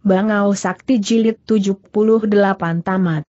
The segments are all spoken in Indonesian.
Bangau Sakti Jilid 78 Tamat.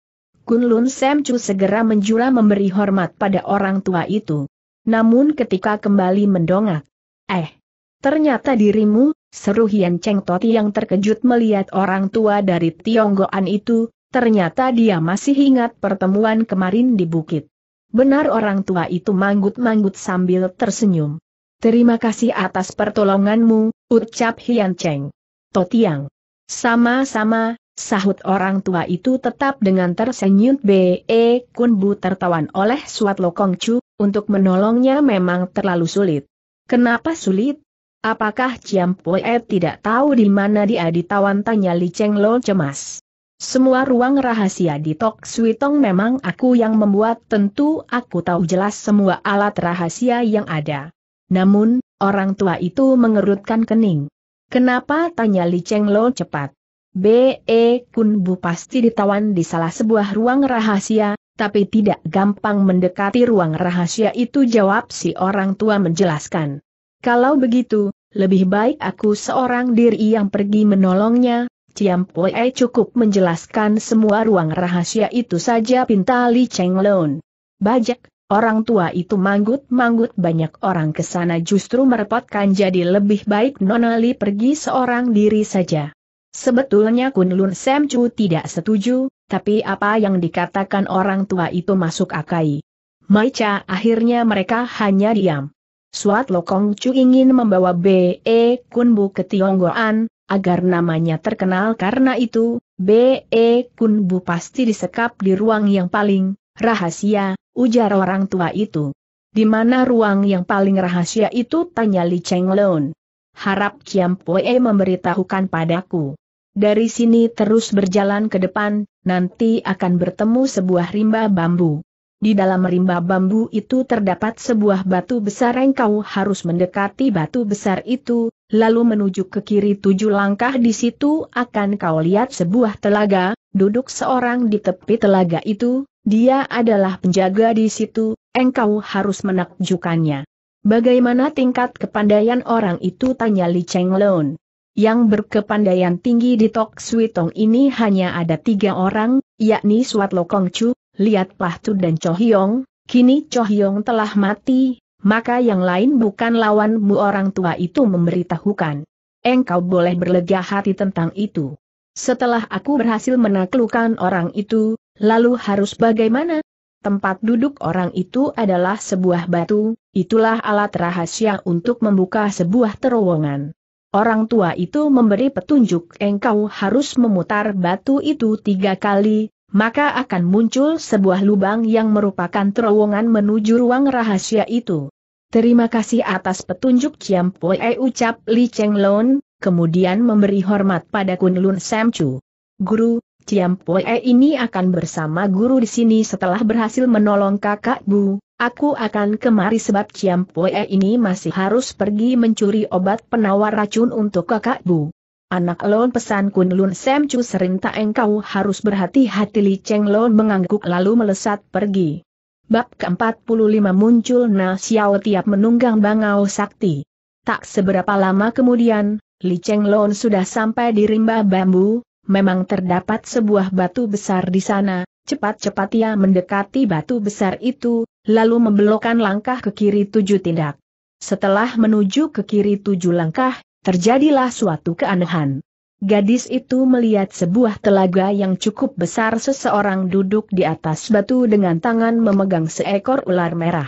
Kunlun Semcu segera menjura memberi hormat pada orang tua itu. Namun ketika kembali mendongak, eh, ternyata dirimu, seru Hian Cheng Toti yang terkejut melihat orang tua dari Tionggoan itu, ternyata dia masih ingat pertemuan kemarin di bukit. Benar orang tua itu manggut-manggut sambil tersenyum. Terima kasih atas pertolonganmu, ucap Hian Cheng. Totiang. Sama-sama, sahut orang tua itu tetap dengan tersenyum B.E. Kunbu tertawan oleh Suat Lokong Chu, untuk menolongnya memang terlalu sulit. Kenapa sulit? Apakah Ciam Poe tidak tahu di mana dia ditawan tanya Li Cheng Lo cemas? Semua ruang rahasia di Tok Sui Tong memang aku yang membuat tentu aku tahu jelas semua alat rahasia yang ada. Namun, orang tua itu mengerutkan kening. Kenapa tanya Li Cheng Lo cepat? B.E. Kun Bu pasti ditawan di salah sebuah ruang rahasia, tapi tidak gampang mendekati ruang rahasia itu jawab si orang tua menjelaskan. Kalau begitu, lebih baik aku seorang diri yang pergi menolongnya, Ciam Pue cukup menjelaskan semua ruang rahasia itu saja pinta Li Cheng Lon. Bajak, Orang tua itu manggut-manggut banyak orang ke sana justru merepotkan jadi lebih baik Nonali pergi seorang diri saja. Sebetulnya Kunlun Lun tidak setuju, tapi apa yang dikatakan orang tua itu masuk akai. Maica akhirnya mereka hanya diam. Suat Lokong Chu ingin membawa B.E. E Kunbu ke Tionggoan, agar namanya terkenal karena itu, B.E. E Kunbu pasti disekap di ruang yang paling rahasia, ujar orang tua itu. Di mana ruang yang paling rahasia itu tanya Li Cheng Lon. Harap Kiam Poe memberitahukan padaku. Dari sini terus berjalan ke depan, nanti akan bertemu sebuah rimba bambu. Di dalam rimba bambu itu terdapat sebuah batu besar engkau harus mendekati batu besar itu, lalu menuju ke kiri tujuh langkah di situ akan kau lihat sebuah telaga, duduk seorang di tepi telaga itu, dia adalah penjaga di situ, engkau harus menakjukannya. Bagaimana tingkat kepandaian orang itu tanya Li Cheng Lun. Yang berkepandaian tinggi di Tok Sui Tong ini hanya ada tiga orang, yakni Suat Lo Kong Chu, Liat Tu dan Cho Hyong, kini Cho Hyong telah mati, maka yang lain bukan lawanmu orang tua itu memberitahukan. Engkau boleh berlega hati tentang itu. Setelah aku berhasil menaklukkan orang itu, Lalu harus bagaimana? Tempat duduk orang itu adalah sebuah batu, itulah alat rahasia untuk membuka sebuah terowongan. Orang tua itu memberi petunjuk engkau harus memutar batu itu tiga kali, maka akan muncul sebuah lubang yang merupakan terowongan menuju ruang rahasia itu. Terima kasih atas petunjuk Chiam Poe ucap Li Cheng Lon, kemudian memberi hormat pada Kun Lun Sam Chu. Guru, Ciam Poe ini akan bersama guru di sini setelah berhasil menolong kakak Bu, aku akan kemari sebab Ciam Poe ini masih harus pergi mencuri obat penawar racun untuk kakak Bu. Anak Lon pesan Kun Lun Sam Chu engkau harus berhati-hati Li Cheng Lon mengangguk lalu melesat pergi. Bab ke-45 muncul Na Xiao tiap menunggang bangau sakti. Tak seberapa lama kemudian, Li Cheng Lon sudah sampai di rimba bambu, memang terdapat sebuah batu besar di sana, cepat-cepat ia mendekati batu besar itu, lalu membelokkan langkah ke kiri tujuh tindak. Setelah menuju ke kiri tujuh langkah, terjadilah suatu keanehan. Gadis itu melihat sebuah telaga yang cukup besar seseorang duduk di atas batu dengan tangan memegang seekor ular merah.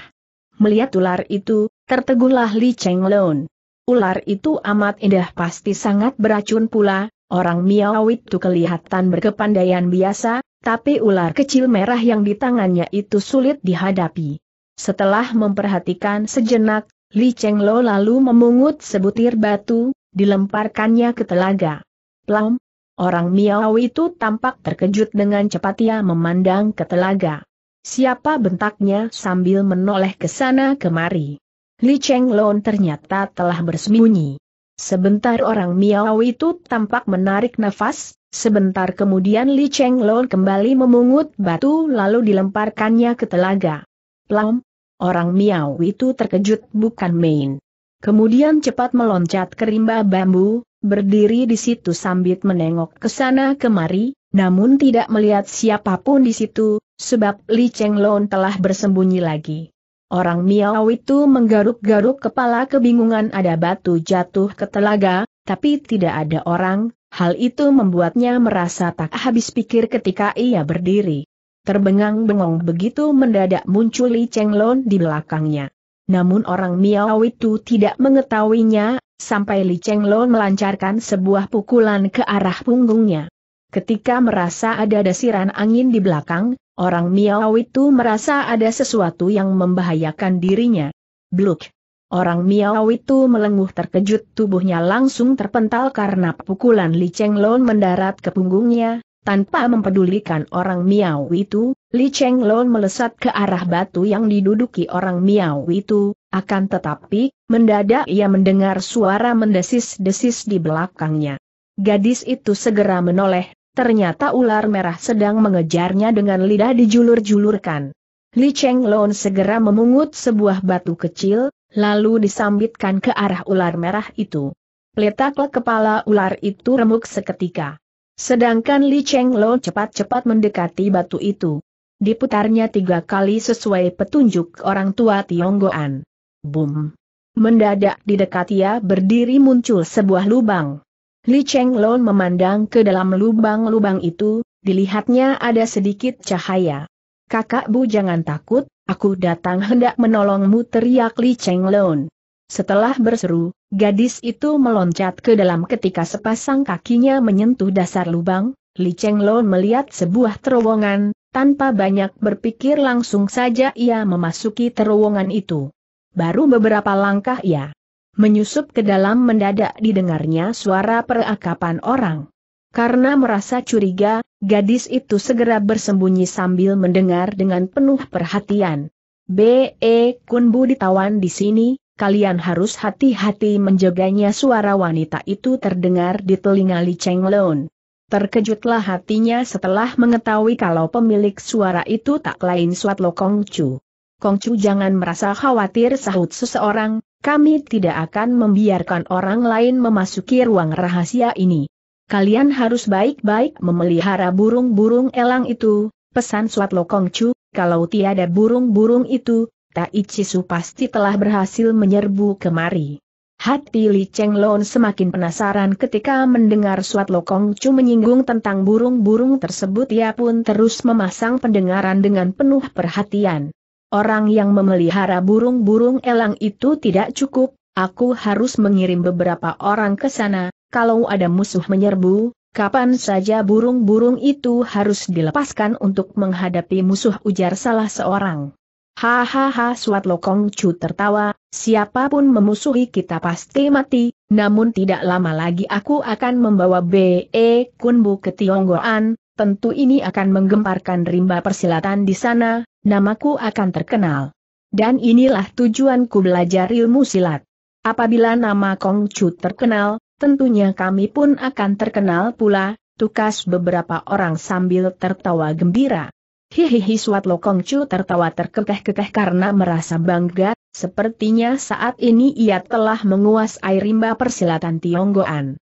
Melihat ular itu, tertegunlah Li Cheng Leon. Ular itu amat indah pasti sangat beracun pula, Orang Miao itu kelihatan berkepandaian biasa, tapi ular kecil merah yang di tangannya itu sulit dihadapi. Setelah memperhatikan sejenak, Li Cheng Lo lalu memungut sebutir batu, dilemparkannya ke telaga. Plam! Orang Miao itu tampak terkejut dengan cepat ia memandang ke telaga. Siapa bentaknya sambil menoleh ke sana kemari. Li Cheng Lo ternyata telah bersembunyi. Sebentar orang Miao itu tampak menarik nafas, sebentar kemudian Li Cheng Lo kembali memungut batu lalu dilemparkannya ke telaga. Plam! orang Miao itu terkejut bukan main. Kemudian cepat meloncat ke rimba bambu, berdiri di situ sambil menengok ke sana kemari, namun tidak melihat siapapun di situ, sebab Li Cheng Lo telah bersembunyi lagi. Orang Miao itu menggaruk-garuk kepala kebingungan ada batu jatuh ke telaga, tapi tidak ada orang, hal itu membuatnya merasa tak habis pikir ketika ia berdiri. Terbengang-bengong begitu mendadak muncul Li Chenglon di belakangnya. Namun orang Miao itu tidak mengetahuinya, sampai Li Chenglon melancarkan sebuah pukulan ke arah punggungnya. Ketika merasa ada desiran angin di belakang, Orang Miao itu merasa ada sesuatu yang membahayakan dirinya. Bluk. Orang Miao itu melenguh terkejut tubuhnya langsung terpental karena pukulan Li Cheng Lon mendarat ke punggungnya. Tanpa mempedulikan orang Miao itu, Li Cheng Lon melesat ke arah batu yang diduduki orang Miao itu, akan tetapi, mendadak ia mendengar suara mendesis-desis di belakangnya. Gadis itu segera menoleh, Ternyata ular merah sedang mengejarnya dengan lidah dijulur-julurkan. Li Cheng Lon segera memungut sebuah batu kecil, lalu disambitkan ke arah ular merah itu. Letaklah kepala ular itu remuk seketika. Sedangkan Li Cheng Lon cepat-cepat mendekati batu itu. Diputarnya tiga kali sesuai petunjuk orang tua Tionggoan. Boom! Mendadak di dekat ia berdiri muncul sebuah lubang. Li Cheng Lon memandang ke dalam lubang-lubang itu, dilihatnya ada sedikit cahaya. Kakak Bu jangan takut, aku datang hendak menolongmu teriak Li Cheng Lon. Setelah berseru, gadis itu meloncat ke dalam ketika sepasang kakinya menyentuh dasar lubang, Li Cheng Lon melihat sebuah terowongan, tanpa banyak berpikir langsung saja ia memasuki terowongan itu. Baru beberapa langkah ia Menyusup ke dalam mendadak didengarnya suara perakapan orang. Karena merasa curiga, gadis itu segera bersembunyi sambil mendengar dengan penuh perhatian. B.E. Kunbu ditawan di sini, kalian harus hati-hati menjaganya suara wanita itu terdengar di telinga Li Cheng Lun. Terkejutlah hatinya setelah mengetahui kalau pemilik suara itu tak lain Suat Lo Kongcu. Kongcu jangan merasa khawatir sahut seseorang, kami tidak akan membiarkan orang lain memasuki ruang rahasia ini. Kalian harus baik-baik memelihara burung-burung elang itu, pesan Suat Lokong Chu, kalau tiada burung-burung itu, Tai Chisu pasti telah berhasil menyerbu kemari. Hati Li Cheng Lon semakin penasaran ketika mendengar Suat Lokong Chu menyinggung tentang burung-burung tersebut ia pun terus memasang pendengaran dengan penuh perhatian orang yang memelihara burung-burung elang itu tidak cukup, aku harus mengirim beberapa orang ke sana, kalau ada musuh menyerbu, kapan saja burung-burung itu harus dilepaskan untuk menghadapi musuh ujar salah seorang. Hahaha Suat Lokong Chu tertawa, siapapun memusuhi kita pasti mati, namun tidak lama lagi aku akan membawa B.E. Kunbu ke Tionggoan, tentu ini akan menggemparkan rimba persilatan di sana, namaku akan terkenal. Dan inilah tujuanku belajar ilmu silat. Apabila nama Kong Chu terkenal, tentunya kami pun akan terkenal pula, tukas beberapa orang sambil tertawa gembira. Hihihi Suat Kong Chu tertawa terkekeh-kekeh karena merasa bangga, sepertinya saat ini ia telah menguasai rimba persilatan Tionggoan.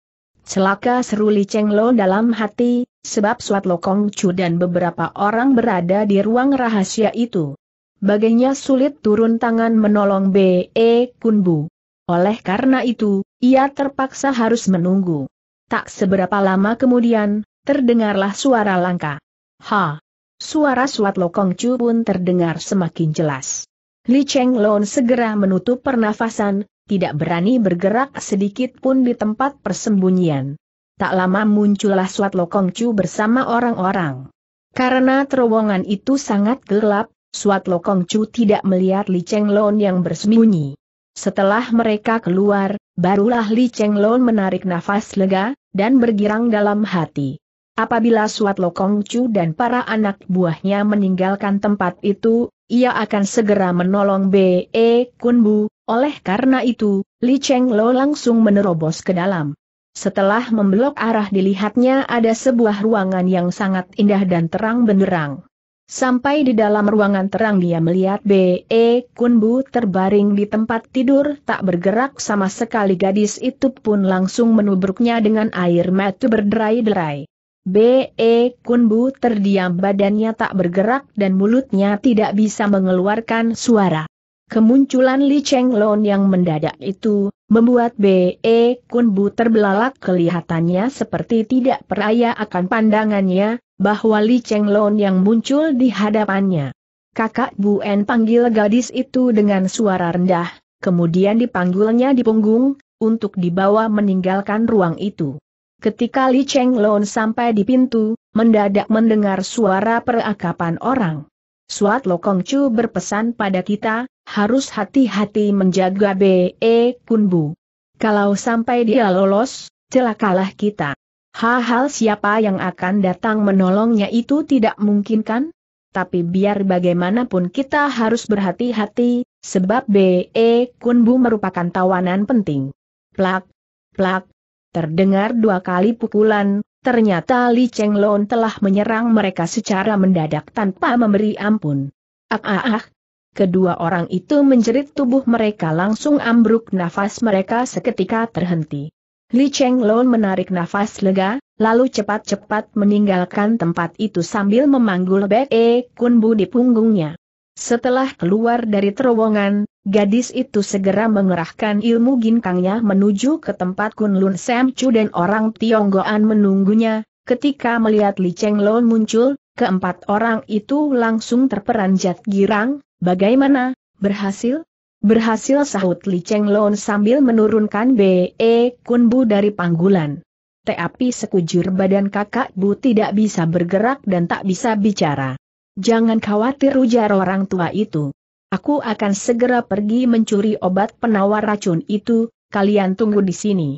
Celaka seru Li Cheng Lo dalam hati, sebab Suat Lokong Chu dan beberapa orang berada di ruang rahasia itu. baginya sulit turun tangan menolong B.E. Kunbu. Oleh karena itu, ia terpaksa harus menunggu. Tak seberapa lama kemudian, terdengarlah suara langka. Ha! Suara Suat Lokong Chu pun terdengar semakin jelas. Li Cheng Lon segera menutup pernafasan, tidak berani bergerak sedikit pun di tempat persembunyian tak lama muncullah Suat Lokong bersama orang-orang. Karena terowongan itu sangat gelap, Suat Lokong tidak melihat Li Cheng Lon yang bersembunyi. Setelah mereka keluar, barulah Li Cheng Lon menarik nafas lega, dan bergirang dalam hati. Apabila Suat Lokong dan para anak buahnya meninggalkan tempat itu, ia akan segera menolong B.E. Kunbu, oleh karena itu, Li Cheng Lo langsung menerobos ke dalam. Setelah membelok arah dilihatnya ada sebuah ruangan yang sangat indah dan terang benderang. Sampai di dalam ruangan terang dia melihat B.E. Kunbu terbaring di tempat tidur tak bergerak sama sekali gadis itu pun langsung menubruknya dengan air mata berderai-derai. B.E. Kunbu terdiam badannya tak bergerak dan mulutnya tidak bisa mengeluarkan suara. Kemunculan Li Cheng Lon yang mendadak itu, membuat B.E. Kun Bu terbelalak kelihatannya seperti tidak peraya akan pandangannya, bahwa Li Cheng Lon yang muncul di hadapannya. Kakak Bu En panggil gadis itu dengan suara rendah, kemudian dipanggulnya di punggung, untuk dibawa meninggalkan ruang itu. Ketika Li Cheng Lon sampai di pintu, mendadak mendengar suara perakapan orang. Suat Lokong Chu berpesan pada kita, harus hati-hati menjaga B.E. Kunbu. Kalau sampai dia lolos, celakalah kita. Hal-hal siapa yang akan datang menolongnya itu tidak mungkin kan? Tapi biar bagaimanapun kita harus berhati-hati, sebab B.E. Kunbu merupakan tawanan penting. Plak, plak, terdengar dua kali pukulan, ternyata Li Cheng telah menyerang mereka secara mendadak tanpa memberi ampun. Ah ah ah, Kedua orang itu menjerit tubuh mereka langsung ambruk nafas mereka seketika terhenti. Li Cheng Long menarik nafas lega, lalu cepat-cepat meninggalkan tempat itu sambil memanggul Bek E Kun Bu di punggungnya. Setelah keluar dari terowongan, gadis itu segera mengerahkan ilmu ginkangnya menuju ke tempat Kun Lun Sam Chu dan orang Tionggoan menunggunya. Ketika melihat Li Cheng Long muncul, keempat orang itu langsung terperanjat girang, Bagaimana? Berhasil? Berhasil sahut Li Cheng Lon sambil menurunkan B.E. Kunbu dari panggulan. Tapi sekujur badan kakak Bu tidak bisa bergerak dan tak bisa bicara. Jangan khawatir ujar orang tua itu. Aku akan segera pergi mencuri obat penawar racun itu, kalian tunggu di sini.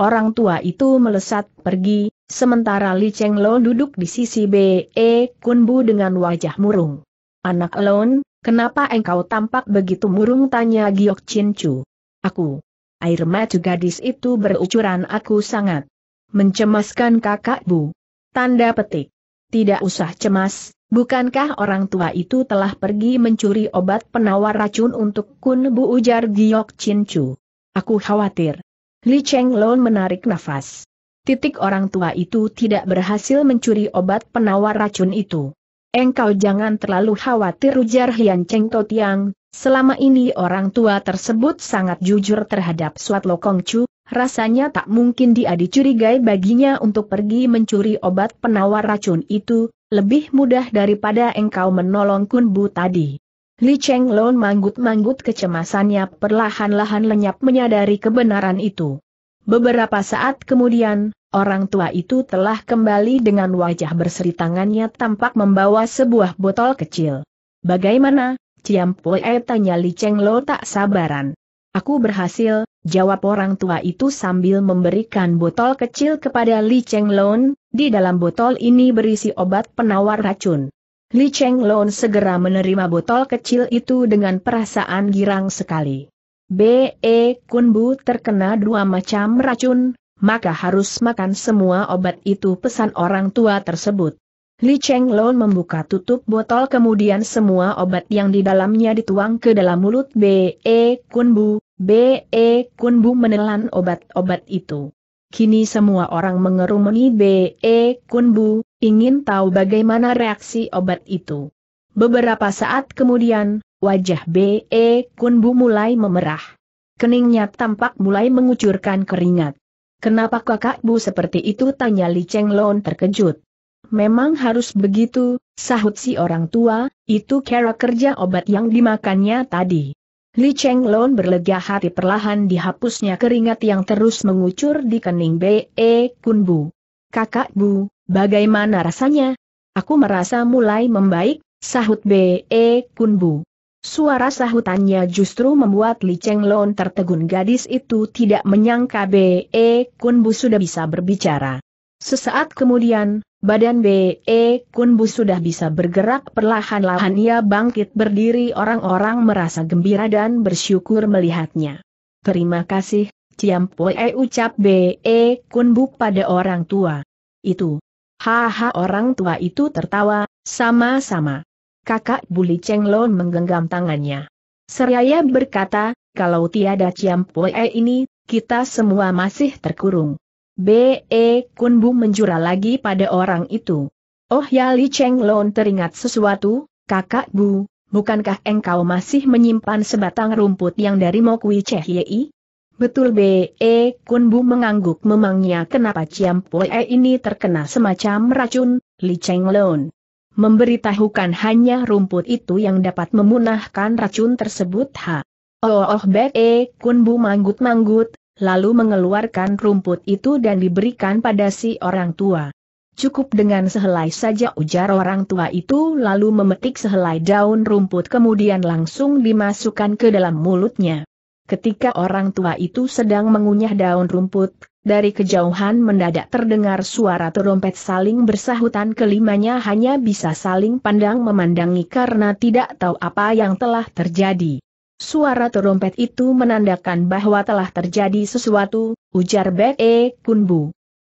Orang tua itu melesat pergi, sementara Li Cheng Lon duduk di sisi B.E. Kunbu dengan wajah murung. Anak Lon, Kenapa engkau tampak begitu murung tanya Giok Chin Chu. Aku. Air mata gadis itu berucuran aku sangat. Mencemaskan kakak bu. Tanda petik. Tidak usah cemas, bukankah orang tua itu telah pergi mencuri obat penawar racun untuk kun bu ujar Giok Chin Chu. Aku khawatir. Li Cheng Lon menarik nafas. Titik orang tua itu tidak berhasil mencuri obat penawar racun itu. Engkau jangan terlalu khawatir ujar Hian Cheng To Tiang, selama ini orang tua tersebut sangat jujur terhadap Suat Lokong Chu, rasanya tak mungkin dia dicurigai baginya untuk pergi mencuri obat penawar racun itu, lebih mudah daripada engkau menolong Kun Bu tadi. Li Cheng Lon manggut-manggut kecemasannya perlahan-lahan lenyap menyadari kebenaran itu. Beberapa saat kemudian, Orang tua itu telah kembali dengan wajah berseri tangannya tampak membawa sebuah botol kecil. Bagaimana, Ciampoe tanya Li Cheng Lo tak sabaran. Aku berhasil, jawab orang tua itu sambil memberikan botol kecil kepada Li Cheng di dalam botol ini berisi obat penawar racun. Li Cheng segera menerima botol kecil itu dengan perasaan girang sekali. B.E. Kunbu terkena dua macam racun, maka harus makan semua obat itu pesan orang tua tersebut. Li Cheng Lon membuka tutup botol kemudian semua obat yang di dalamnya dituang ke dalam mulut B.E. Kunbu, B.E. Kunbu menelan obat-obat itu. Kini semua orang mengerumuni B.E. Kunbu, ingin tahu bagaimana reaksi obat itu. Beberapa saat kemudian, wajah B.E. Kunbu mulai memerah. Keningnya tampak mulai mengucurkan keringat. Kenapa kakak Bu seperti itu tanya Li Cheng Lon terkejut. Memang harus begitu, sahut si orang tua, itu kera kerja obat yang dimakannya tadi. Li Cheng Lon berlega hati perlahan dihapusnya keringat yang terus mengucur di kening B.E. Kun Bu. Kakak Bu, bagaimana rasanya? Aku merasa mulai membaik, sahut B.E. Kun Bu. Suara sahutannya justru membuat Li Cheng Lon tertegun gadis itu tidak menyangka B.E. Kun Kunbu sudah bisa berbicara. Sesaat kemudian, badan B.E. Kun Kunbu sudah bisa bergerak perlahan-lahan ia bangkit berdiri orang-orang merasa gembira dan bersyukur melihatnya. Terima kasih, Ciam Poe ucap B.E. Kun Kunbu pada orang tua. Itu. Haha orang tua itu tertawa, sama-sama kakak Buli Cheng Lon menggenggam tangannya. Seraya berkata, kalau tiada Ciam Pue ini, kita semua masih terkurung. B.E. Kunbu menjura lagi pada orang itu. Oh ya Li Cheng Lon teringat sesuatu, kakak Bu, bukankah engkau masih menyimpan sebatang rumput yang dari Mokwi Yei? Betul B.E. Kunbu mengangguk memangnya kenapa Ciam Pue ini terkena semacam racun, Li Cheng Lon memberitahukan hanya rumput itu yang dapat memunahkan racun tersebut ha. Oh oh Bek E eh, Kun Bu manggut-manggut, lalu mengeluarkan rumput itu dan diberikan pada si orang tua. Cukup dengan sehelai saja ujar orang tua itu lalu memetik sehelai daun rumput kemudian langsung dimasukkan ke dalam mulutnya. Ketika orang tua itu sedang mengunyah daun rumput, dari kejauhan mendadak terdengar suara terompet saling bersahutan kelimanya hanya bisa saling pandang memandangi karena tidak tahu apa yang telah terjadi. Suara terompet itu menandakan bahwa telah terjadi sesuatu, ujar Be Kumbu. Kunbu.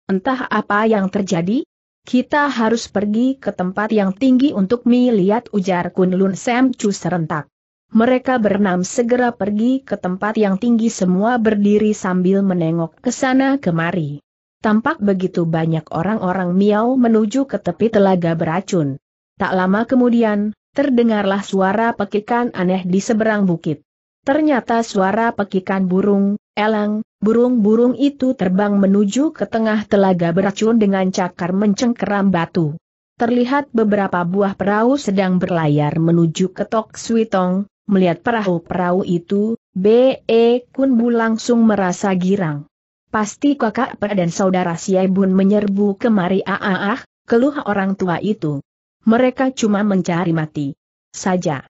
Entah apa yang terjadi? Kita harus pergi ke tempat yang tinggi untuk melihat ujar Kunlun Sam Chu serentak. Mereka berenam segera pergi ke tempat yang tinggi semua berdiri sambil menengok ke sana kemari. Tampak begitu banyak orang-orang miau menuju ke tepi telaga beracun. Tak lama kemudian, terdengarlah suara pekikan aneh di seberang bukit. Ternyata suara pekikan burung, elang, burung-burung itu terbang menuju ke tengah telaga beracun dengan cakar mencengkeram batu. Terlihat beberapa buah perahu sedang berlayar menuju ke Tok Switong, Melihat perahu-perahu itu, B.E. Kun Bu langsung merasa girang. Pasti kakak Pe dan saudara Siai Bun menyerbu kemari ah, keluh orang tua itu. Mereka cuma mencari mati. Saja.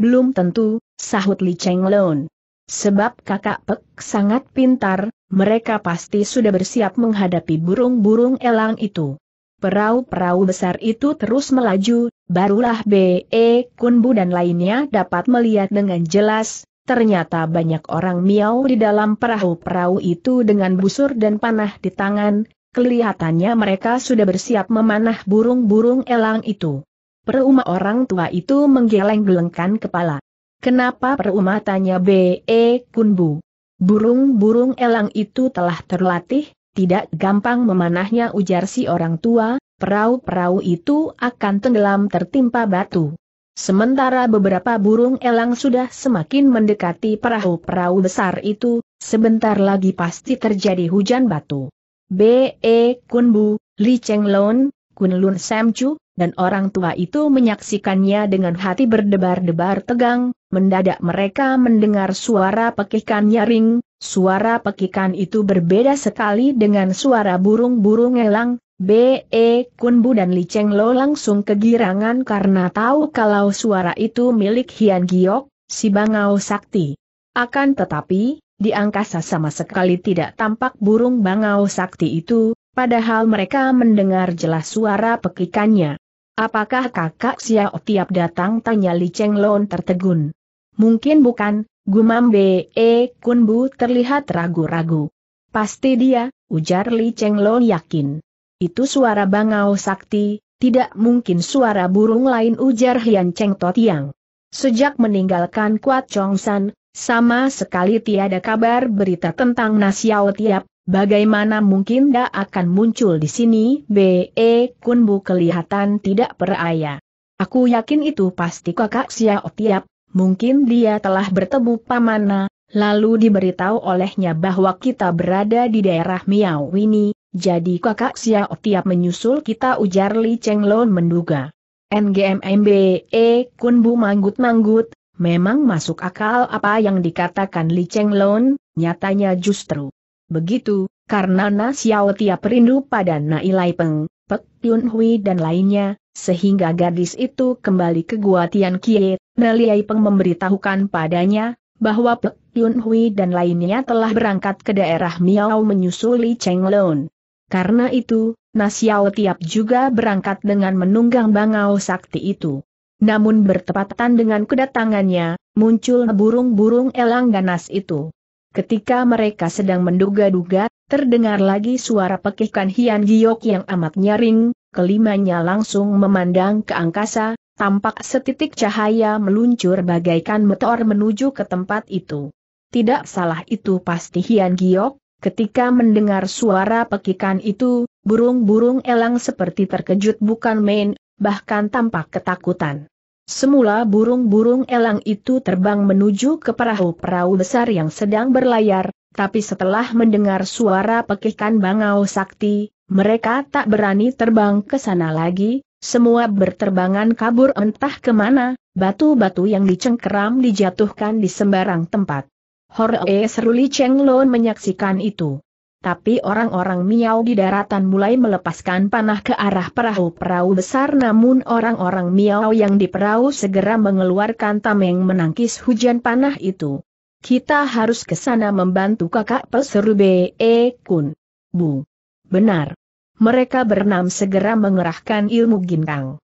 Belum tentu, sahut Li Cheng Lon. Sebab kakak Pek sangat pintar, mereka pasti sudah bersiap menghadapi burung-burung elang itu. Perahu-perahu besar itu terus melaju, barulah B.E. Kunbu dan lainnya dapat melihat dengan jelas, ternyata banyak orang miau di dalam perahu-perahu itu dengan busur dan panah di tangan, kelihatannya mereka sudah bersiap memanah burung-burung elang itu. Peruma orang tua itu menggeleng-gelengkan kepala. Kenapa peruma tanya B.E. Kunbu? Burung-burung elang itu telah terlatih, tidak gampang memanahnya ujar si orang tua, perahu-perahu itu akan tenggelam tertimpa batu. Sementara beberapa burung elang sudah semakin mendekati perahu-perahu besar itu, sebentar lagi pasti terjadi hujan batu. B.E. Kunbu, Li Cheng Lun Kunlun Chu, dan orang tua itu menyaksikannya dengan hati berdebar-debar tegang, mendadak mereka mendengar suara pekikan nyaring, suara pekikan itu berbeda sekali dengan suara burung-burung elang, B.E. Kunbu dan Li Cheng Lo langsung kegirangan karena tahu kalau suara itu milik Hian Giok, si Bangau Sakti. Akan tetapi, di angkasa sama sekali tidak tampak burung Bangau Sakti itu, padahal mereka mendengar jelas suara pekikannya. Apakah kakak Xiao tiap datang tanya Li Cheng Lo tertegun. Mungkin bukan, gumam B.E. Kunbu terlihat ragu-ragu. Pasti dia, ujar Li Cheng Lo yakin. Itu suara bangau sakti, tidak mungkin suara burung lain ujar Hian Cheng Totiang. Sejak meninggalkan Kuat Chong San, sama sekali tiada kabar berita tentang Nasiao Tiap, bagaimana mungkin dia akan muncul di sini? B.E. Kun Bu kelihatan tidak peraya. Aku yakin itu pasti kakak Xiao Tiap, mungkin dia telah bertemu Pamana, lalu diberitahu olehnya bahwa kita berada di daerah Miao ini, jadi kakak Xiao tiap menyusul kita ujar Li Cheng Lon menduga. NGMMBE Kun Bu manggut-manggut, memang masuk akal apa yang dikatakan Li Cheng Lon, nyatanya justru. Begitu, karena Na Xiao tiap rindu pada Nailai Peng, Pek Yun Hui dan lainnya, sehingga gadis itu kembali ke Gua Tian Kie, Nailai Peng memberitahukan padanya, bahwa Pek Yun Hui dan lainnya telah berangkat ke daerah Miao menyusul Li Cheng Lon. Karena itu, Nasiao Tiap juga berangkat dengan menunggang bangau sakti itu. Namun bertepatan dengan kedatangannya, muncul burung-burung elang ganas itu. Ketika mereka sedang menduga-duga, terdengar lagi suara pekihkan Hian Giok yang amat nyaring, kelimanya langsung memandang ke angkasa, tampak setitik cahaya meluncur bagaikan meteor menuju ke tempat itu. Tidak salah itu pasti Hian Giok, Ketika mendengar suara pekikan itu, burung-burung elang seperti terkejut bukan main, bahkan tampak ketakutan. Semula burung-burung elang itu terbang menuju ke perahu-perahu besar yang sedang berlayar, tapi setelah mendengar suara pekikan bangau sakti, mereka tak berani terbang ke sana lagi, semua berterbangan kabur entah kemana, batu-batu yang dicengkeram dijatuhkan di sembarang tempat. Horoe Seruli Cheng Loon menyaksikan itu. Tapi orang-orang Miao di daratan mulai melepaskan panah ke arah perahu-perahu besar namun orang-orang Miao yang di perahu segera mengeluarkan tameng menangkis hujan panah itu. Kita harus ke sana membantu kakak peseru B.E. E Kun. Bu. Benar. Mereka berenam segera mengerahkan ilmu ginkang.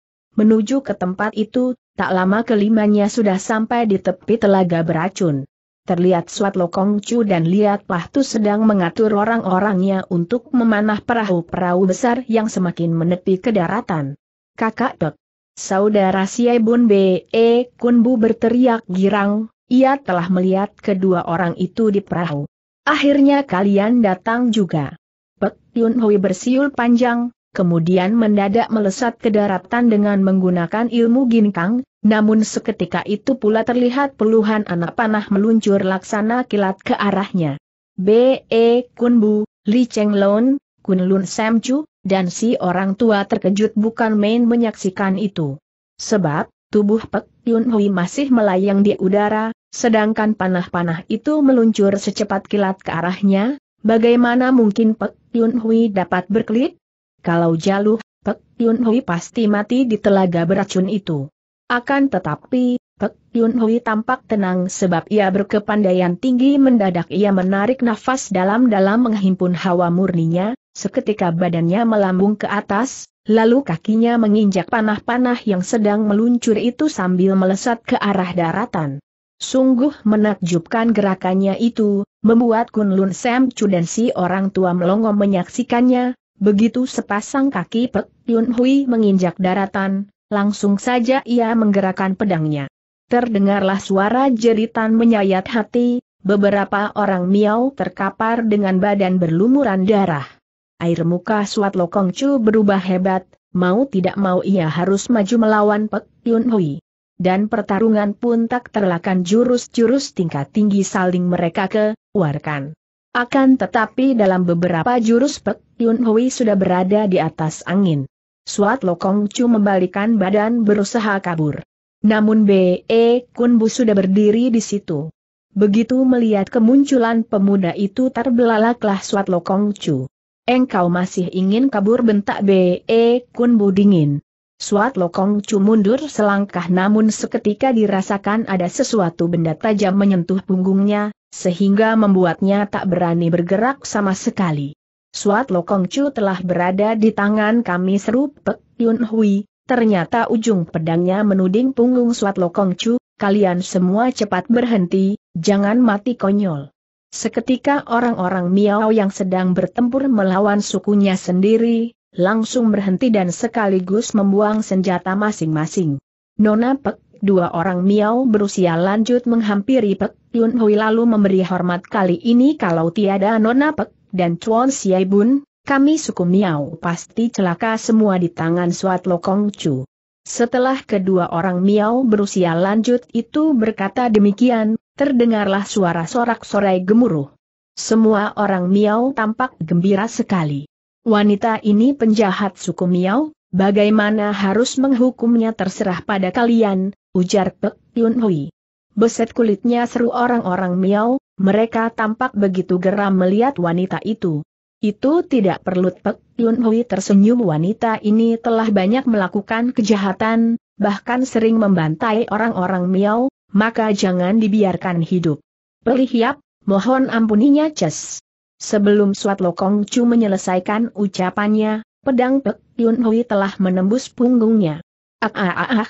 Menuju ke tempat itu, tak lama kelimanya sudah sampai di tepi telaga beracun terlihat Suat Lokong Chu dan Liat Pahtu sedang mengatur orang-orangnya untuk memanah perahu-perahu besar yang semakin menepi ke daratan. Kakak Dok. Saudara Siai Bun B.E. E Kunbu berteriak girang, ia telah melihat kedua orang itu di perahu. Akhirnya kalian datang juga. Pek Yun Hui bersiul panjang, kemudian mendadak melesat ke daratan dengan menggunakan ilmu ginkang, namun seketika itu pula terlihat puluhan anak panah meluncur laksana kilat ke arahnya. B.E. Kunbu, Li Cheng Lun Kunlun Chu, dan si orang tua terkejut bukan main menyaksikan itu. Sebab, tubuh Pek Yun Hui masih melayang di udara, sedangkan panah-panah itu meluncur secepat kilat ke arahnya, bagaimana mungkin Pek Yun Hui dapat berkelit? Kalau Jaluh, Pek Yun Hui pasti mati di telaga beracun itu. Akan tetapi, Pek Yun Hui tampak tenang sebab ia berkepandaian tinggi mendadak ia menarik nafas dalam-dalam menghimpun hawa murninya, seketika badannya melambung ke atas, lalu kakinya menginjak panah-panah yang sedang meluncur itu sambil melesat ke arah daratan. Sungguh menakjubkan gerakannya itu, membuat Kunlun Sam Chu dan si orang tua melongo menyaksikannya, Begitu sepasang kaki Pek Yun Hui menginjak daratan, langsung saja ia menggerakkan pedangnya. Terdengarlah suara jeritan menyayat hati, beberapa orang miau terkapar dengan badan berlumuran darah. Air muka Suat Lokong Chu berubah hebat, mau tidak mau ia harus maju melawan Pek Yun Hui. Dan pertarungan pun tak terlakan jurus-jurus tingkat tinggi saling mereka keluarkan. Akan tetapi dalam beberapa jurus Pek Yun Hui sudah berada di atas angin. Suat Lokong Chu membalikan badan berusaha kabur. Namun B.E. Kun Bu sudah berdiri di situ. Begitu melihat kemunculan pemuda itu terbelalaklah Suat Lokong Chu. Engkau masih ingin kabur bentak B.E. Kun Bu dingin. Suat Lokong Chu mundur selangkah namun seketika dirasakan ada sesuatu benda tajam menyentuh punggungnya, sehingga membuatnya tak berani bergerak sama sekali. Suat Lokong telah berada di tangan kami seru Pek Yun Hui, ternyata ujung pedangnya menuding punggung Suat Lokong kalian semua cepat berhenti, jangan mati konyol. Seketika orang-orang Miao yang sedang bertempur melawan sukunya sendiri, langsung berhenti dan sekaligus membuang senjata masing-masing. Nona Pek dua orang Miao berusia lanjut menghampiri Pek Yun Hui lalu memberi hormat kali ini kalau tiada Nona Pek dan Chuan Siai Bun, kami suku Miao pasti celaka semua di tangan Suat Lokong Chu. Setelah kedua orang Miao berusia lanjut itu berkata demikian, terdengarlah suara sorak-sorai gemuruh. Semua orang Miao tampak gembira sekali. Wanita ini penjahat suku Miao, Bagaimana harus menghukumnya terserah pada kalian, ujar Pek Yun Hui. Beset kulitnya seru orang-orang miau, mereka tampak begitu geram melihat wanita itu. Itu tidak perlu Pek Yun Hui tersenyum wanita ini telah banyak melakukan kejahatan, bahkan sering membantai orang-orang miau, maka jangan dibiarkan hidup. Pelihiap, mohon ampuninya Ces. Sebelum Suat Lokong Chu menyelesaikan ucapannya, Pedang Pek Yun Hui telah menembus punggungnya. Ah ah ah ah.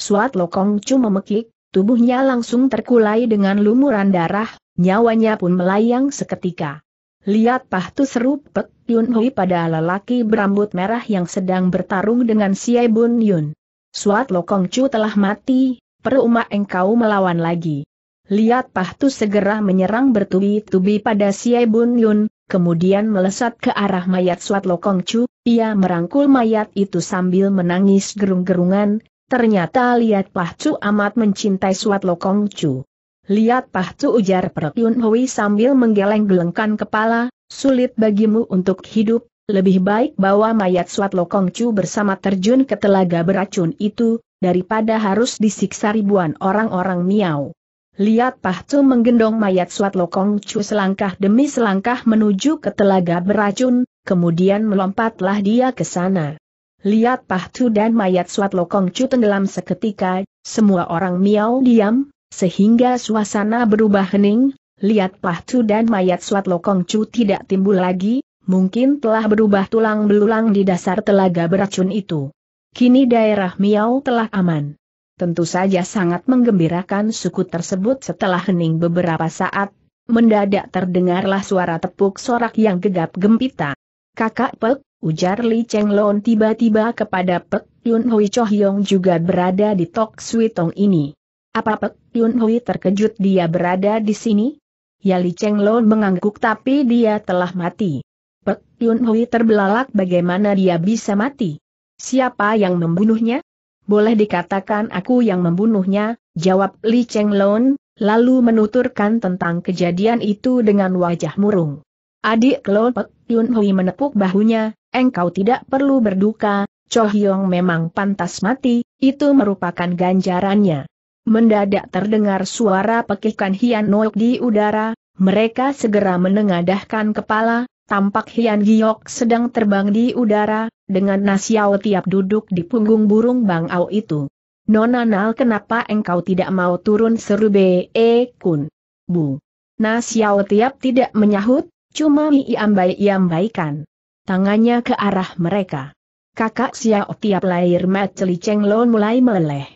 Suat Lokong Chu memekik, tubuhnya langsung terkulai dengan lumuran darah, nyawanya pun melayang seketika. Lihat pahtu seru Pek Yun Hui pada lelaki berambut merah yang sedang bertarung dengan Siai Bun Yun. Suat Lokong Chu telah mati, perumah engkau melawan lagi. Lihat Pahtu segera menyerang bertubi-tubi pada Siai Bun Yun, kemudian melesat ke arah mayat Swat Lokong Chu, ia merangkul mayat itu sambil menangis gerung-gerungan, ternyata lihat Pah Chu amat mencintai Swat Lokong Chu. Lihat Chu ujar Perk Yun Hui sambil menggeleng-gelengkan kepala, sulit bagimu untuk hidup, lebih baik bawa mayat Swat Lokong Chu bersama terjun ke telaga beracun itu, daripada harus disiksa ribuan orang-orang Miao. Lihat Pahcu menggendong mayat Suat Lokong cu selangkah demi selangkah menuju ke telaga beracun, kemudian melompatlah dia ke sana. Lihat Pahcu dan mayat Suat Lokong cu tenggelam seketika, semua orang miau diam, sehingga suasana berubah hening, lihat Pahcu dan mayat Suat Lokong cu tidak timbul lagi, mungkin telah berubah tulang belulang di dasar telaga beracun itu. Kini daerah Miau telah aman. Tentu saja sangat menggembirakan suku tersebut setelah hening beberapa saat, mendadak terdengarlah suara tepuk sorak yang gegap gempita. Kakak Pek, ujar Li Cheng Lon tiba-tiba kepada Pek Yun Hui Cho Hyong juga berada di Tok Sui Tong ini. Apa Pek Yun Hui terkejut dia berada di sini? Ya Li Cheng Lon mengangguk tapi dia telah mati. Pek Yun Hui terbelalak bagaimana dia bisa mati. Siapa yang membunuhnya? boleh dikatakan aku yang membunuhnya, jawab Li Cheng lalu menuturkan tentang kejadian itu dengan wajah murung. Adik Lo Pek Yun Hui menepuk bahunya, engkau tidak perlu berduka, Cho Hyong memang pantas mati, itu merupakan ganjarannya. Mendadak terdengar suara pekikan Hian Nook di udara, mereka segera menengadahkan kepala, tampak Hian Giok sedang terbang di udara, dengan nasiau tiap duduk di punggung burung Bang Au itu. Nona Nal kenapa engkau tidak mau turun seru Be e Kun? Bu. Nasiau tiap tidak menyahut, cuma iambai-iambaikan. Tangannya ke arah mereka. Kakak Xiao tiap lahir Mat Celi Cheng Lon mulai meleleh.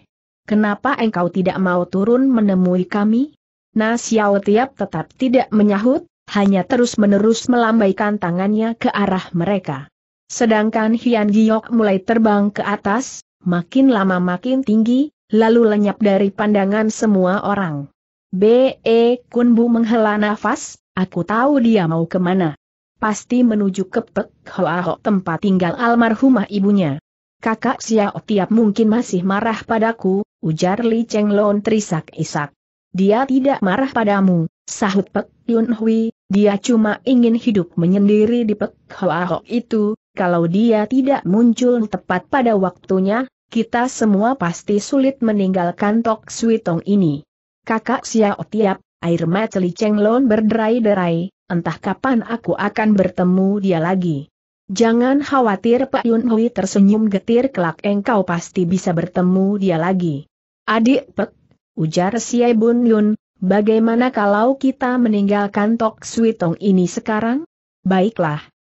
Kenapa engkau tidak mau turun menemui kami? Nasiao tiap tetap tidak menyahut, hanya terus-menerus melambaikan tangannya ke arah mereka. Sedangkan Hian Giok mulai terbang ke atas, makin lama makin tinggi, lalu lenyap dari pandangan semua orang. B.E. Kunbu menghela nafas, aku tahu dia mau kemana. Pasti menuju ke Pek Hoa tempat tinggal almarhumah ibunya. Kakak Xiao Tiap mungkin masih marah padaku, ujar Li Cheng Lon terisak-isak. Dia tidak marah padamu, sahut Pek Yun Hui, dia cuma ingin hidup menyendiri di Pek Hoa itu, kalau dia tidak muncul tepat pada waktunya, kita semua pasti sulit meninggalkan Tok Sui ini. Kakak Xiao Tiap, air mata Li Cheng berderai-derai, entah kapan aku akan bertemu dia lagi. Jangan khawatir Pak Yun Hui tersenyum getir kelak engkau pasti bisa bertemu dia lagi. Adik Pek, ujar Xie Bun Yun, bagaimana kalau kita meninggalkan Tok Sui ini sekarang? Baiklah.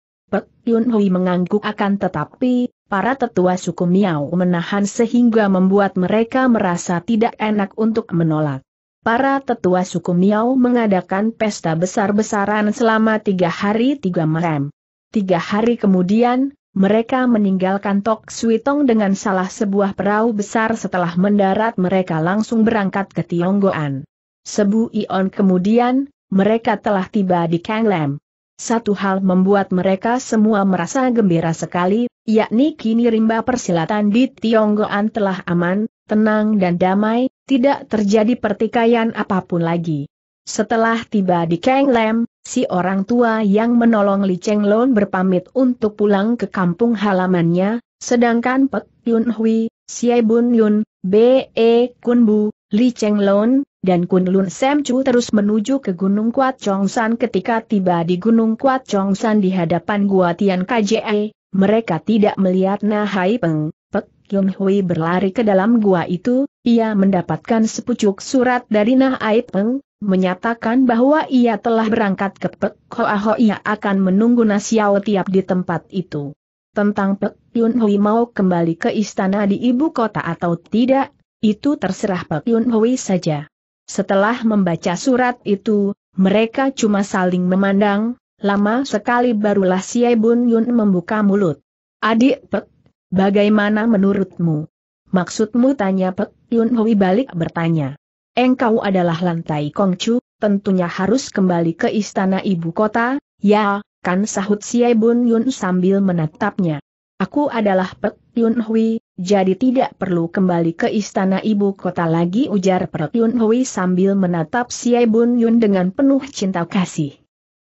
Yun Hui mengangguk akan tetapi, para tetua suku Miao menahan sehingga membuat mereka merasa tidak enak untuk menolak. Para tetua suku Miao mengadakan pesta besar-besaran selama tiga hari tiga malam. Tiga hari kemudian, mereka meninggalkan Tok Suitong dengan salah sebuah perahu besar setelah mendarat mereka langsung berangkat ke Tionggoan. Sebu Ion kemudian, mereka telah tiba di Kanglem. Satu hal membuat mereka semua merasa gembira sekali, yakni kini rimba persilatan di Tionggoan telah aman, tenang dan damai, tidak terjadi pertikaian apapun lagi. Setelah tiba di Kang Lam, si orang tua yang menolong Li Cheng Lon berpamit untuk pulang ke kampung halamannya, sedangkan Pek Yun Hui, Xie Bun Yun, B.E. Kun Bu, Li Cheng Lun, dan Kun Lun Sam Chu terus menuju ke Gunung Kuat Chongsan ketika tiba di Gunung Kuat Chongsan di hadapan Gua Tian KJE, mereka tidak melihat Nah Hai Peng, Pek Hui berlari ke dalam gua itu, ia mendapatkan sepucuk surat dari Nah Hai Peng, menyatakan bahwa ia telah berangkat ke Pek Hoa Ho ia akan menunggu Nasiao tiap di tempat itu. Tentang Pek Yun Hui mau kembali ke istana di ibu kota atau tidak, itu terserah Pek Yun Hui saja. Setelah membaca surat itu, mereka cuma saling memandang, lama sekali barulah si Bun Yun membuka mulut. Adik Pek, bagaimana menurutmu? Maksudmu tanya Pek Yun Hui balik bertanya. Engkau adalah lantai Kongcu, tentunya harus kembali ke istana ibu kota, ya, kan sahut Siai Bun Yun sambil menatapnya. Aku adalah Pek Yun Hui, jadi tidak perlu kembali ke istana ibu kota lagi ujar Pek Yun Hui sambil menatap Siai Bun Yun dengan penuh cinta kasih.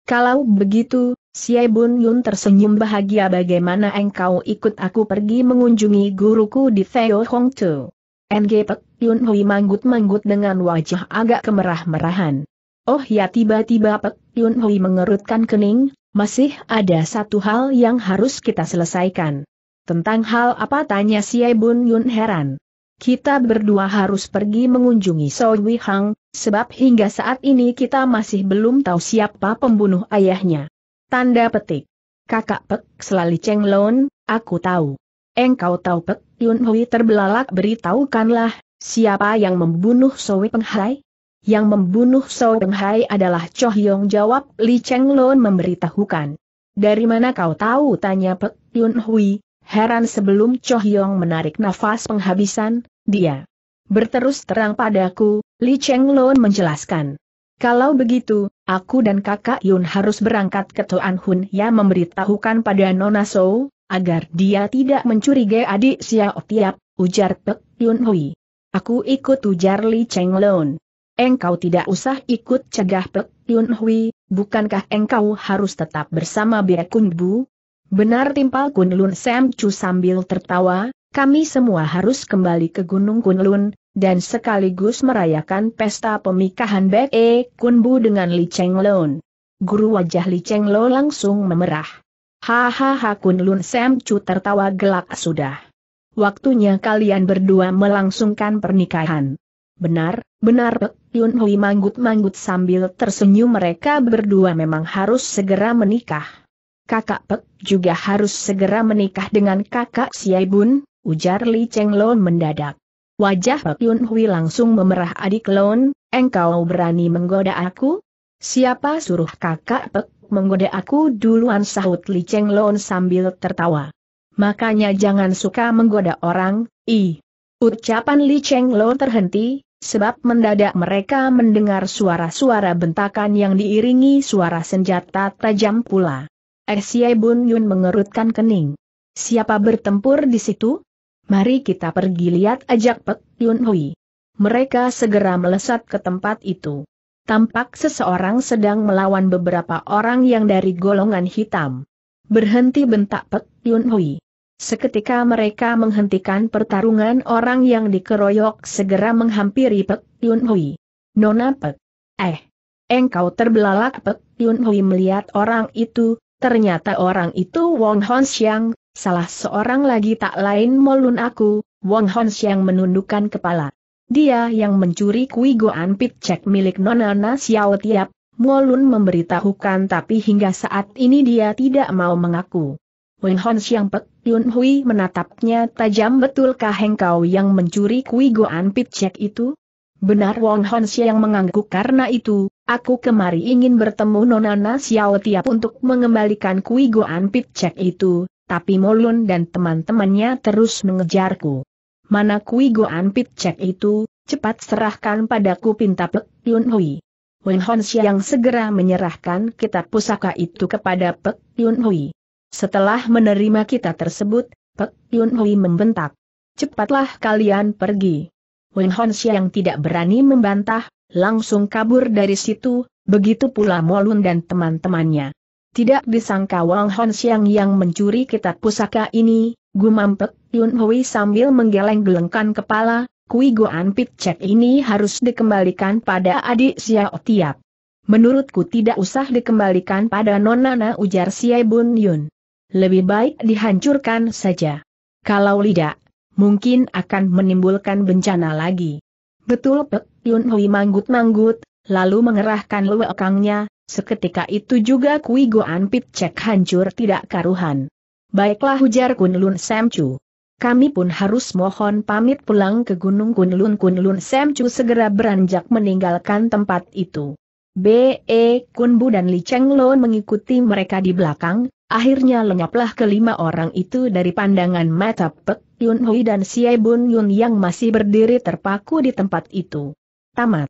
Kalau begitu, Siai Bun Yun tersenyum bahagia bagaimana engkau ikut aku pergi mengunjungi guruku di Theo Hong Tu. NG Pek Yun Hui manggut-manggut dengan wajah agak kemerah-merahan. Oh ya tiba-tiba Pek Yun Hui mengerutkan kening, masih ada satu hal yang harus kita selesaikan. Tentang hal apa tanya si Bun Yun heran. Kita berdua harus pergi mengunjungi Soi Hang, sebab hingga saat ini kita masih belum tahu siapa pembunuh ayahnya. Tanda petik. Kakak Pek selalu cenglon. aku tahu. Engkau tahu Pek Yun Hui terbelalak beritahukanlah, siapa yang membunuh Soi Penghai? Yang membunuh Sao Hai adalah Choh Yong jawab Li Cheng Lon memberitahukan. Dari mana kau tahu tanya Pek Yun Hui, heran sebelum Choh Yong menarik nafas penghabisan, dia berterus terang padaku, Li Cheng Lon menjelaskan. Kalau begitu, aku dan kakak Yun harus berangkat ke Toan Hun ya memberitahukan pada Nona Sou, agar dia tidak mencurigai adik Xiao Tiap, ujar Pek Yun Hui. Aku ikut ujar Li Cheng Lon engkau tidak usah ikut cegah Pek Yun Hui, bukankah engkau harus tetap bersama Bia Kun Bu? Benar timpal Kun Lun Sam Chu sambil tertawa, kami semua harus kembali ke Gunung Kun Lun, dan sekaligus merayakan pesta pemikahan Bek E Kun Bu dengan Li Cheng Lun. Guru wajah Li Cheng Lo langsung memerah. Hahaha Kun Lun Sam Chu tertawa gelak sudah. Waktunya kalian berdua melangsungkan pernikahan. Benar, benar Pek Yun Hui manggut-manggut sambil tersenyum mereka berdua memang harus segera menikah. Kakak Pek juga harus segera menikah dengan kakak Siai Bun, ujar Li Cheng Lon mendadak. Wajah Pek Yun Hui langsung memerah adik Lon, engkau berani menggoda aku? Siapa suruh kakak Pek menggoda aku duluan sahut Li Cheng Lon sambil tertawa. Makanya jangan suka menggoda orang, i. Ucapan Li Cheng Lon terhenti, Sebab mendadak mereka mendengar suara-suara bentakan yang diiringi suara senjata tajam pula. Xie eh, Bun Yun mengerutkan kening. Siapa bertempur di situ? Mari kita pergi lihat ajak Pek Yun Hui. Mereka segera melesat ke tempat itu. Tampak seseorang sedang melawan beberapa orang yang dari golongan hitam. Berhenti bentak Pek Yun Hui. Seketika mereka menghentikan pertarungan orang yang dikeroyok segera menghampiri Pek Yun Hui. Nona Pek. Eh. Engkau terbelalak Pek Yun Hui melihat orang itu, ternyata orang itu Wong Hon Xiang, salah seorang lagi tak lain molun aku, Wong Hon Xiang menundukkan kepala. Dia yang mencuri kui goan pit cek milik Nona Na Xiao Tiap, Molun memberitahukan tapi hingga saat ini dia tidak mau mengaku. Wen Hon Siang Pek Yun Hui menatapnya tajam betulkah engkau yang mencuri kui goan pit Cek itu? Benar Wong Hon Siang mengangguk karena itu, aku kemari ingin bertemu Nonana Xiao Tiap untuk mengembalikan kui goan pit Cek itu, tapi Molun dan teman-temannya terus mengejarku. Mana kui goan pit Cek itu, cepat serahkan padaku pinta Pek Yun Hui. Wen Hon Siang segera menyerahkan kitab pusaka itu kepada Pek Yun Hui. Setelah menerima kita tersebut, Pek Yun Hui membentak. Cepatlah kalian pergi. Wen Hon yang tidak berani membantah, langsung kabur dari situ, begitu pula Molun dan teman-temannya. Tidak disangka Wang Hon Xiang yang mencuri kitab pusaka ini, gumam Pek Yun Hui sambil menggeleng-gelengkan kepala, Kui Goan Pit Cek ini harus dikembalikan pada adik Xiao Tiap. Menurutku tidak usah dikembalikan pada nonana, ujar Siai Bun Yun lebih baik dihancurkan saja. Kalau tidak, mungkin akan menimbulkan bencana lagi. Betul Pek Yun Hui manggut-manggut, lalu mengerahkan lewekangnya, seketika itu juga Kui Goan Pit cek hancur tidak karuhan. Baiklah ujar Kunlun Samchu. Kami pun harus mohon pamit pulang ke Gunung Kunlun Kunlun Samchu segera beranjak meninggalkan tempat itu. B.E. Kunbu dan Li Cheng mengikuti mereka di belakang, akhirnya lenyaplah kelima orang itu dari pandangan mata Pek Yun Hui dan Xie Bun Yun yang masih berdiri terpaku di tempat itu. Tamat.